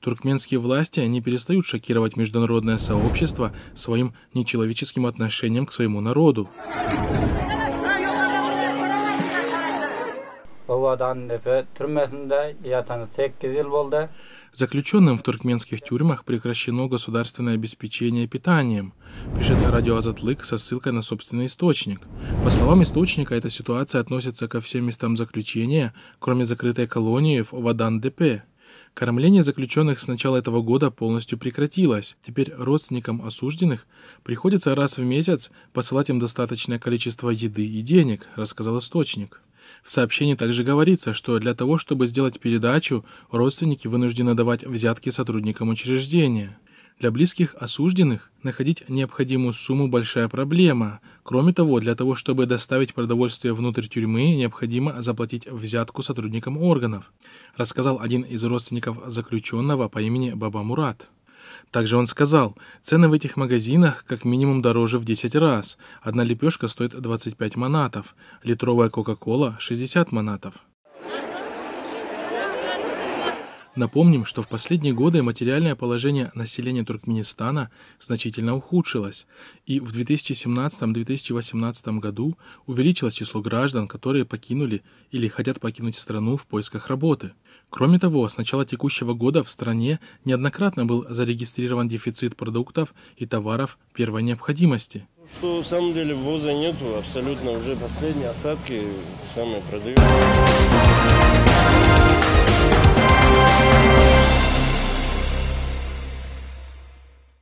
туркменские власти не перестают шокировать международное сообщество своим нечеловеческим отношением к своему народу. Заключенным в туркменских тюрьмах прекращено государственное обеспечение питанием, пишет радио Азатлык со ссылкой на собственный источник. По словам источника, эта ситуация относится ко всем местам заключения, кроме закрытой колонии в Вадан-ДП. Кормление заключенных с начала этого года полностью прекратилось. Теперь родственникам осужденных приходится раз в месяц посылать им достаточное количество еды и денег, рассказал источник. В сообщении также говорится, что для того, чтобы сделать передачу, родственники вынуждены давать взятки сотрудникам учреждения. Для близких осужденных находить необходимую сумму – большая проблема. Кроме того, для того, чтобы доставить продовольствие внутрь тюрьмы, необходимо заплатить взятку сотрудникам органов, рассказал один из родственников заключенного по имени Баба Мурат. Также он сказал, цены в этих магазинах как минимум дороже в 10 раз. Одна лепешка стоит 25 манатов, литровая кока-кола – 60 манатов. Напомним, что в последние годы материальное положение населения Туркменистана значительно ухудшилось, и в 2017-2018 году увеличилось число граждан, которые покинули или хотят покинуть страну в поисках работы. Кроме того, с начала текущего года в стране неоднократно был зарегистрирован дефицит продуктов и товаров первой необходимости. Что, в самом деле, ввоза нету, абсолютно уже последние осадки самые продаются.